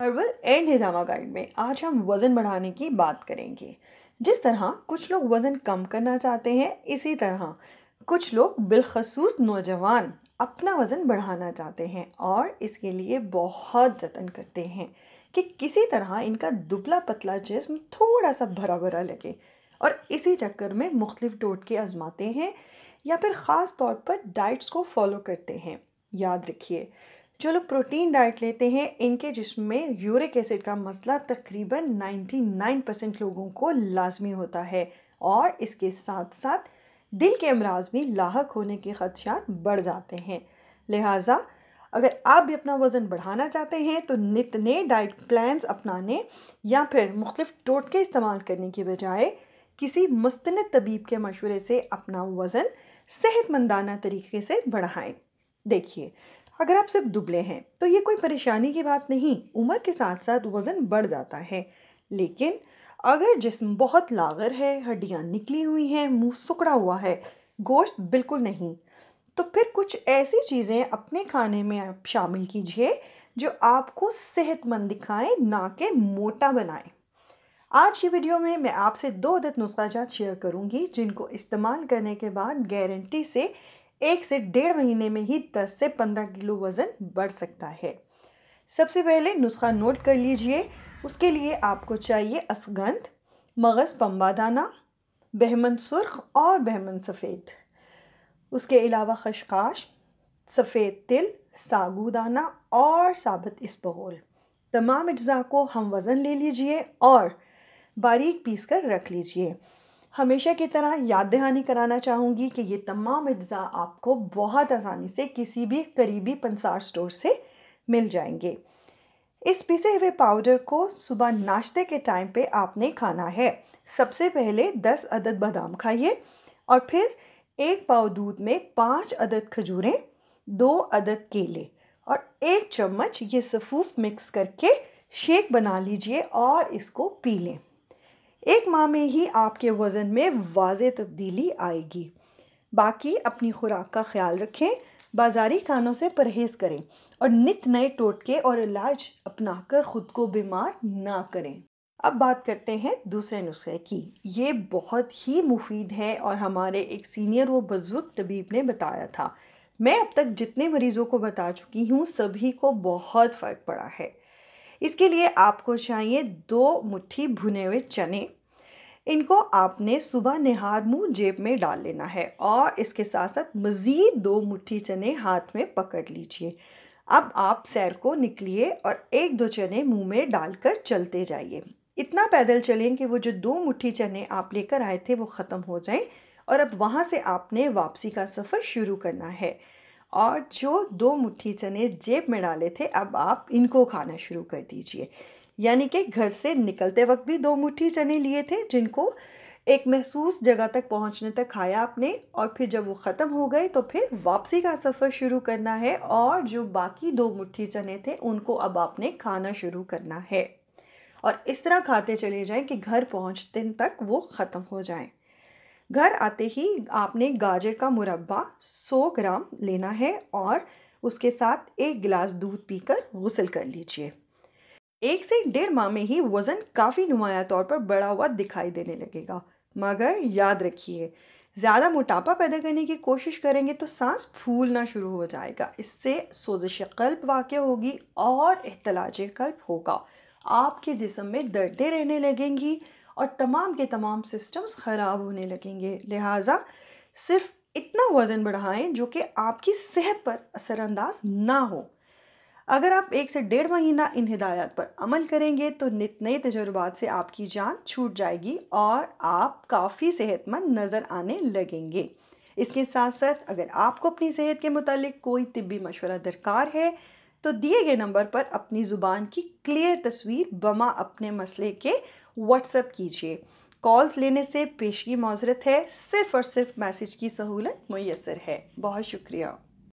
herbal and hijama guide में आज हम वज़न बढ़ाने की बात करेंगे जिस तरह कुछ लोग वज़न कम करना चाहते हैं इसी तरह कुछ लोग बिलखसूस नौजवान अपना वज़न बढ़ाना चाहते हैं और इसके लिए बहुत जतन करते हैं कि किसी तरह इनका दुबला पतला जिस्म थोड़ा सा भरा भरा लगे और इसी चक्कर में मुख्तलिफ़ टोटके आजमाते हैं या फिर ख़ास तौर पर डाइट्स को फॉलो करते हैं याद रखिए जो लोग प्रोटीन डाइट लेते हैं इनके जिसम में यूरिक एसिड का मसला तकरीबन 99 परसेंट लोगों को लाजमी होता है और इसके साथ साथ दिल के अमराज भी लाक होने के खदशात बढ़ जाते हैं लिहाजा अगर आप भी अपना वज़न बढ़ाना चाहते हैं तो नित नए डाइट प्लान्स अपनाने या फिर मुख्तफ टोटके इस्तेमाल करने के बजाय किसी मुस्तंद तबीब के मशवरे से अपना वज़न सेहतमंदाना तरीके से बढ़ाएं देखिए अगर आप सिर्फ दुबले हैं तो ये कोई परेशानी की बात नहीं उम्र के साथ साथ वज़न बढ़ जाता है लेकिन अगर जिसम बहुत लागर है हड्डियाँ निकली हुई हैं मुंह सुकड़ा हुआ है गोश्त बिल्कुल नहीं तो फिर कुछ ऐसी चीज़ें अपने खाने में आप शामिल कीजिए जो आपको सेहतमंद दिखाएं ना कि मोटा बनाएं आज की वीडियो में मैं आपसे दो दत नुस्खाजात शेयर करूंगी जिनको इस्तेमाल करने के बाद गारंटी से एक से डेढ़ महीने में ही 10 से 15 किलो वज़न बढ़ सकता है सबसे पहले नुस्खा नोट कर लीजिए उसके लिए आपको चाहिए असगंध मगज़ पम्बा दाना बहमन सुर्ख और बहमन सफ़ेद उसके अलावा खशकाश सफ़ेद तिल सागू दाना और साबत इसबगोल तमाम अज्जा को हम वज़न ले लीजिए और बारीक पीस कर रख लीजिए हमेशा की तरह याद दहानी कराना चाहूँगी कि ये तमाम अज्जा आपको बहुत आसानी से किसी भी करीबी पंसार स्टोर से मिल जाएंगे इस पिसे हुए पाउडर को सुबह नाश्ते के टाइम पे आपने खाना है सबसे पहले 10 अदद बादाम खाइए और फिर एक पाव दूध में पाँच अदद खजूरें दो अदद केले और एक चम्मच ये सफ़ूफ मिक्स करके शेक बना लीजिए और इसको पी लें एक माह में ही आपके वज़न में वाज तब्दीली आएगी बाकी अपनी खुराक का ख्याल रखें बाजारी खानों से परहेज़ करें और नित नए टोटके और इलाज अपनाकर ख़ुद को बीमार ना करें अब बात करते हैं दूसरे नुस्खे की ये बहुत ही मुफीद है और हमारे एक सीनियर व बुज़ुर्ग तबीब ने बताया था मैं अब तक जितने मरीज़ों को बता चुकी हूँ सभी को बहुत फ़र्क पड़ा है इसके लिए आपको चाहिए दो मुट्ठी भुने हुए चने इनको आपने सुबह निहार मुँह जेब में डाल लेना है और इसके साथ साथ मज़ीद दो मुट्ठी चने हाथ में पकड़ लीजिए अब आप सैर को निकलिए और एक दो चने मुंह में डालकर चलते जाइए इतना पैदल चलें कि वो जो दो मुट्ठी चने आप लेकर आए थे वो ख़त्म हो जाएं और अब वहाँ से आपने वापसी का सफ़र शुरू करना है और जो दो मुट्ठी चने जेब में डाले थे अब आप इनको खाना शुरू कर दीजिए यानी कि घर से निकलते वक्त भी दो मुट्ठी चने लिए थे जिनको एक महसूस जगह तक पहुंचने तक खाया आपने और फिर जब वो ख़त्म हो गए तो फिर वापसी का सफ़र शुरू करना है और जो बाकी दो मुट्ठी चने थे उनको अब आपने खाना शुरू करना है और इस तरह खाते चले जाएं कि घर पहुंचते तक वो ख़त्म हो जाएं घर आते ही आपने गाजर का मुरब्बा 100 ग्राम लेना है और उसके साथ एक गिलास दूध पीकर गसल कर लीजिए एक से डेढ़ माह में ही वज़न काफ़ी नुमाया तौर पर बढ़ा हुआ दिखाई देने लगेगा मगर याद रखिए ज़्यादा मोटापा पैदा करने की कोशिश करेंगे तो सांस फूलना शुरू हो जाएगा इससे सोजिश कल्प वाक़ होगी और अहतलाज कल्प होगा आपके जिसम में दर्दें रहने लगेंगी और तमाम के तमाम सिस्टम्स ख़राब होने लगेंगे लिहाजा सिर्फ इतना वज़न बढ़ाएं जो कि आपकी सेहत पर असरानंदाज ना हो अगर आप एक से डेढ़ महीना इन हिदायत पर अमल करेंगे तो नित नए तजुर्बात से आपकी जान छूट जाएगी और आप काफ़ी सेहतमंद नज़र आने लगेंगे इसके साथ साथ अगर आपको अपनी सेहत के मुतालिक कोई तिबी मशवरा दरकार है तो दिए गए नंबर पर अपनी ज़ुबान की क्लियर तस्वीर बमा अपने मसले के व्हाट्सएप कीजिए कॉल्स लेने से पेशगी मज़रत है सिर्फ़ और सिर्फ मैसेज की सहूलत मैसर है बहुत शुक्रिया